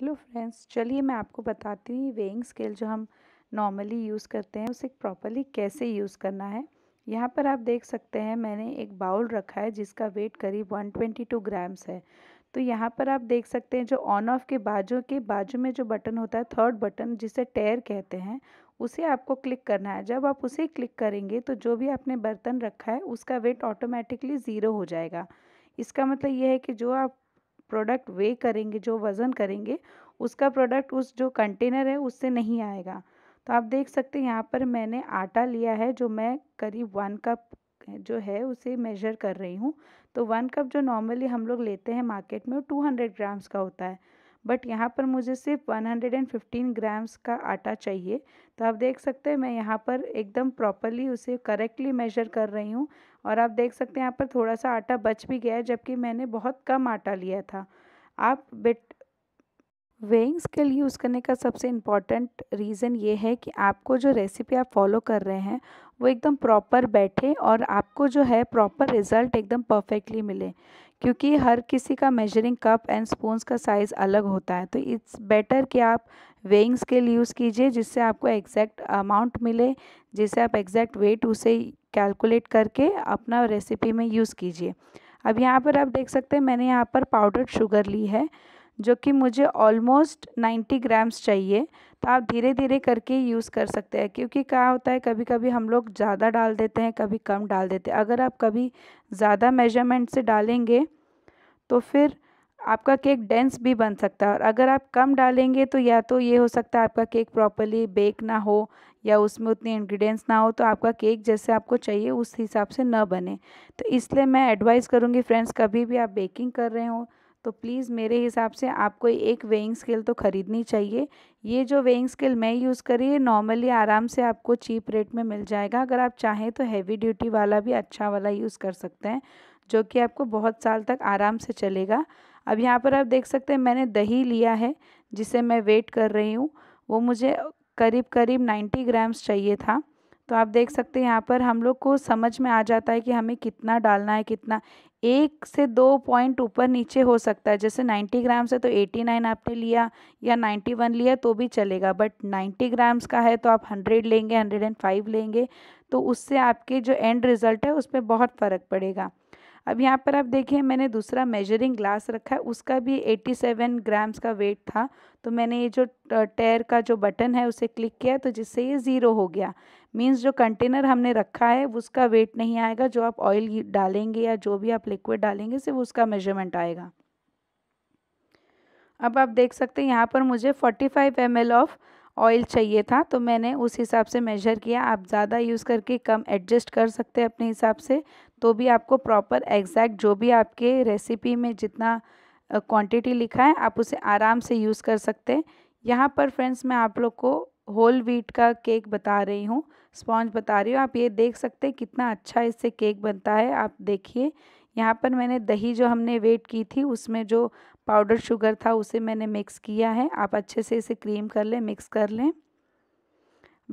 hello friends चलिए मैं आपको बताती हूँ वेइंग स्केल जो हम नॉर्मली यूज़ करते हैं उसे प्रॉपरली कैसे यूज़ करना है यहाँ पर आप देख सकते हैं मैंने एक बाउल रखा है जिसका वेट करीब 122 ग्राम्स है तो यहाँ पर आप देख सकते हैं जो ऑन ऑफ के बाजू के बाजू में जो बटन होता है थर्ड बटन जिसे टेयर कहते हैं उसे आपको क्लिक करना है जब आप उसे क्लिक करेंगे तो जो भी आपने बर्तन रखा है उसका वेट ऑटोमेटिकली ज़ीरो हो जाएगा इसका मतलब यह है कि जो आप प्रोडक्ट वे करेंगे जो वज़न करेंगे उसका प्रोडक्ट उस जो कंटेनर है उससे नहीं आएगा तो आप देख सकते हैं यहाँ पर मैंने आटा लिया है जो मैं करीब वन कप जो है उसे मेजर कर रही हूँ तो वन कप जो नॉर्मली हम लोग लेते हैं मार्केट में वो टू हंड्रेड ग्राम्स का होता है बट यहाँ पर मुझे सिर्फ 115 ग्राम्स का आटा चाहिए तो आप देख सकते हैं मैं यहाँ पर एकदम प्रॉपरली उसे करेक्टली मेजर कर रही हूँ और आप देख सकते हैं यहाँ पर थोड़ा सा आटा बच भी गया है जबकि मैंने बहुत कम आटा लिया था आप बेट वेइंग स्केल यूज़ करने का सबसे इम्पॉर्टेंट रीज़न ये है कि आपको जो रेसिपी आप फॉलो कर रहे हैं वो एकदम प्रॉपर बैठे और आपको जो है प्रॉपर रिज़ल्ट एकदम परफेक्टली मिले क्योंकि हर किसी का मेजरिंग कप एंड स्पून्स का साइज़ अलग होता है तो इट्स बेटर कि आप वेइंग स्केल यूज़ कीजिए जिससे आपको एग्जैक्ट अमाउंट मिले जिसे आप एग्जैक्ट वेट उसे कैलकुलेट करके अपना रेसिपी में यूज़ कीजिए अब यहाँ पर आप देख सकते हैं मैंने यहाँ पर पाउडर्ड शुगर ली है जो कि मुझे ऑलमोस्ट नाइन्टी ग्राम्स चाहिए तो आप धीरे धीरे करके यूज़ कर सकते हैं क्योंकि क्या होता है कभी कभी हम लोग ज़्यादा डाल देते हैं कभी कम डाल देते हैं अगर आप कभी ज़्यादा मेजरमेंट से डालेंगे तो फिर आपका केक डेंस भी बन सकता है और अगर आप कम डालेंगे तो या तो ये हो सकता है आपका केक प्रॉपरली बेक ना हो या उसमें उतने इंग्रेडिएंट्स ना हो तो आपका केक जैसे आपको चाहिए उस हिसाब से ना बने तो इसलिए मैं एडवाइस करूँगी फ्रेंड्स कभी भी आप बेकिंग कर रहे हो तो प्लीज़ मेरे हिसाब से आपको एक वेइंग स्केल तो ख़रीदनी चाहिए ये जो वेइंग स्केल मैं यूज़ करी है नॉर्मली आराम से आपको चीप रेट में मिल जाएगा अगर आप चाहें तो हैवी ड्यूटी वाला भी अच्छा वाला यूज़ कर सकते हैं जो कि आपको बहुत साल तक आराम से चलेगा अब यहाँ पर आप देख सकते हैं मैंने दही लिया है जिसे मैं वेट कर रही हूँ वो मुझे करीब करीब नाइन्टी ग्राम्स चाहिए था तो आप देख सकते हैं यहाँ पर हम लोग को समझ में आ जाता है कि हमें कितना डालना है कितना एक से दो पॉइंट ऊपर नीचे हो सकता है जैसे 90 ग्राम्स है तो 89 आपने लिया या 91 लिया तो भी चलेगा बट 90 ग्राम्स का है तो आप 100 लेंगे 105 लेंगे तो उससे आपके जो एंड रिज़ल्ट है उस पर बहुत फ़र्क पड़ेगा अब यहाँ पर आप देखिए मैंने दूसरा मेजरिंग ग्लास रखा है उसका भी 87 ग्राम्स का वेट था तो मैंने ये जो टेयर का जो बटन है उसे क्लिक किया तो जिससे ये ज़ीरो हो गया मीन्स जो कंटेनर हमने रखा है उसका वेट नहीं आएगा जो आप ऑयल डालेंगे या जो भी आप लिक्विड डालेंगे सिर्फ उसका मेजरमेंट आएगा अब आप देख सकते हैं यहाँ पर मुझे forty five M of oil चाहिए था तो मैंने उस हिसाब से मेजर किया आप ज़्यादा यूज़ करके कम एडजस्ट कर सकते हैं अपने हिसाब से तो भी आपको प्रॉपर एग्जैक्ट जो भी आपके रेसिपी में जितना क्वांटिटी लिखा है आप उसे आराम से यूज़ कर सकते हैं यहाँ पर फ्रेंड्स मैं आप लोग को होल व्हीट का केक बता रही हूँ स्पॉन्ज बता रही हूँ आप ये देख सकते हैं कितना अच्छा इससे केक बनता है आप देखिए यहाँ पर मैंने दही जो हमने वेट की थी उसमें जो पाउडर शुगर था उसे मैंने मिक्स किया है आप अच्छे से इसे क्रीम कर लें मिक्स कर लें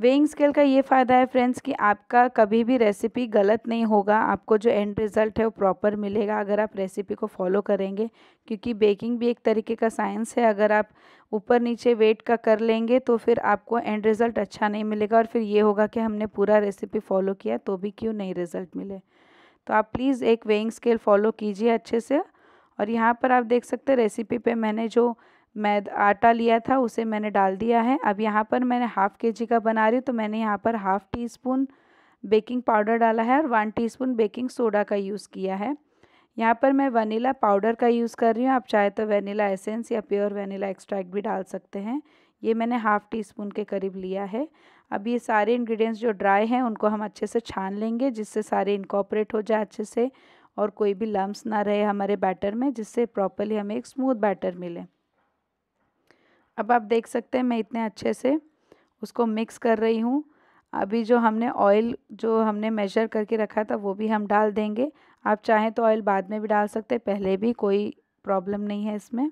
वेइंग स्केल का ये फ़ायदा है फ्रेंड्स कि आपका कभी भी रेसिपी गलत नहीं होगा आपको जो एंड रिज़ल्ट है वो प्रॉपर मिलेगा अगर आप रेसिपी को फॉलो करेंगे क्योंकि बेकिंग भी एक तरीके का साइंस है अगर आप ऊपर नीचे वेट का कर लेंगे तो फिर आपको एंड रिज़ल्ट अच्छा नहीं मिलेगा और फिर ये होगा कि हमने पूरा रेसिपी फॉलो किया तो भी क्यों नहीं रिज़ल्ट मिले तो आप प्लीज़ एक वेइंग स्केल फॉलो कीजिए अच्छे से और यहाँ पर आप देख सकते हैं रेसिपी पे मैंने जो मैद आटा लिया था उसे मैंने डाल दिया है अब यहाँ पर मैंने हाफ़ के जी का बना रही हूँ तो मैंने यहाँ पर half teaspoon baking powder डाला है और वन स्पून बेकिंग सोडा का यूज़ किया है यहाँ पर मैं वनीला पाउडर का यूज़ कर रही हूँ आप चाहे तो वनीला एसेंस या प्योर वनीला एक्सट्रैक्ट भी डाल सकते हैं ये मैंने हाफ़ टी स्पून के करीब लिया है अब ये सारे इंग्रेडिएंट्स जो ड्राई हैं उनको हम अच्छे से छान लेंगे जिससे सारे इनकॉपरेट हो जाए अच्छे से और कोई भी लम्स ना रहे हमारे बैटर में जिससे प्रॉपरली हमें एक स्मूथ बैटर मिले अब आप देख सकते हैं मैं इतने अच्छे से उसको मिक्स कर रही हूँ अभी जो हमने ऑयल जो हमने मेजर करके रखा था वो भी हम डाल देंगे आप चाहें तो ऑयल बाद में भी डाल सकते हैं पहले भी कोई प्रॉब्लम नहीं है इसमें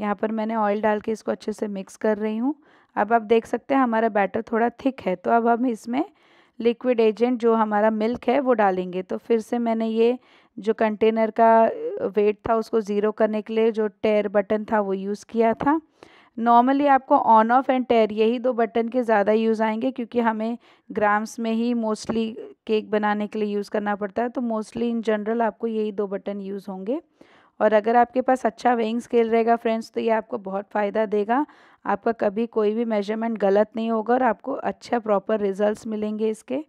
यहाँ पर मैंने ऑयल डाल के इसको अच्छे से मिक्स कर रही हूँ अब आप देख सकते हैं हमारा बैटर थोड़ा थिक है तो अब हम इसमें लिक्विड एजेंट जो हमारा मिल्क है वो डालेंगे तो फिर से मैंने ये जो कंटेनर का वेट था उसको ज़ीरो करने के लिए जो टेयर बटन था वो यूज़ किया था नॉर्मली आपको ऑन ऑफ एंड टेयर यही दो बटन के ज़्यादा यूज़ आएंगे क्योंकि हमें ग्राम्स में ही मोस्टली केक बनाने के लिए यूज़ करना पड़ता है तो मोस्टली इन जनरल आपको यही दो बटन यूज़ होंगे और अगर आपके पास अच्छा वेइंग स्केल रहेगा फ्रेंड्स तो ये आपको बहुत फ़ायदा देगा आपका कभी कोई भी मेजरमेंट गलत नहीं होगा और आपको अच्छा प्रॉपर रिजल्ट्स मिलेंगे इसके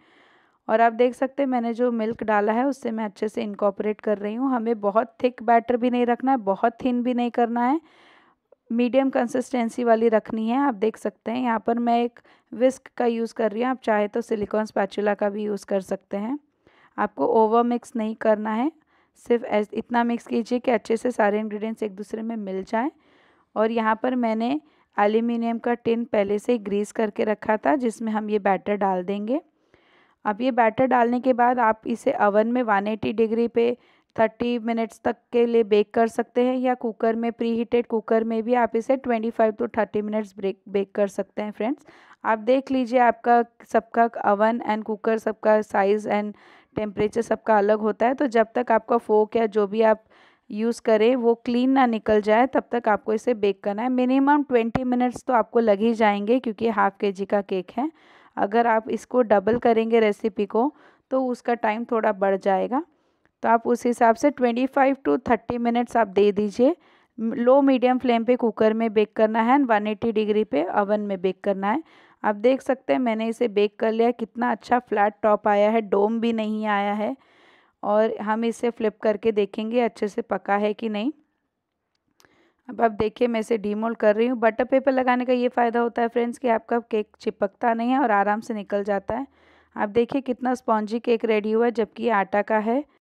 और आप देख सकते हैं मैंने जो मिल्क डाला है उससे मैं अच्छे से इनकॉपरेट कर रही हूँ हमें बहुत थिक बैटर भी नहीं रखना है बहुत थिन भी नहीं करना है मीडियम कंसिस्टेंसी वाली रखनी है आप देख सकते हैं यहाँ पर मैं एक विस्क का यूज़ कर रही हूँ आप चाहे तो सिलिकॉन स्पैचुला का भी यूज़ कर सकते हैं आपको ओवर मिक्स नहीं करना है सिर्फ ऐस इतना मिक्स कीजिए कि अच्छे से सारे इंग्रेडिएंट्स एक दूसरे में मिल जाएं और यहाँ पर मैंने एल्यूमिनियम का टिन पहले से ही ग्रीस करके रखा था जिसमें हम ये बैटर डाल देंगे अब ये बैटर डालने के बाद आप इसे अवन में 180 डिग्री पे 30 मिनट्स तक के लिए बेक कर सकते हैं या कुकर में प्री हीटेड कुकर में भी आप इसे 25 टू 30 मिनट्स ब्रेक बेक कर सकते हैं फ्रेंड्स आप देख लीजिए आपका सबका अवन एंड कुकर सबका साइज़ एंड टेम्परेचर सबका अलग होता है तो जब तक आपका फोक या जो भी आप यूज़ करें वो क्लीन ना निकल जाए तब तक आपको इसे बेक करना है मिनिमम ट्वेंटी मिनट्स तो आपको लग ही जाएंगे क्योंकि हाफ़ के जी का केक है अगर आप इसको डबल करेंगे रेसिपी को तो उसका टाइम थोड़ा बढ़ जाएगा तो आप उस हिसाब से twenty five to thirty minutes आप दे दीजिए लो मीडियम फ्लेम पे कुकर में बेक करना है वन एट्टी डिग्री पे अवन में बेक करना है आप देख सकते हैं मैंने इसे बेक कर लिया कितना अच्छा फ्लैट टॉप आया है डोम भी नहीं आया है और हम इसे फ्लिप करके देखेंगे अच्छे से पका है कि नहीं अब आप देखिए मैं इसे डीमोल कर रही हूँ बटर पेपर लगाने का ये फ़ायदा होता है फ्रेंड्स कि आपका केक चिपकता नहीं है और आराम से निकल जाता है आप देखिए कितना स्पॉन्जी केक रेडी हुआ है जबकि आटा का है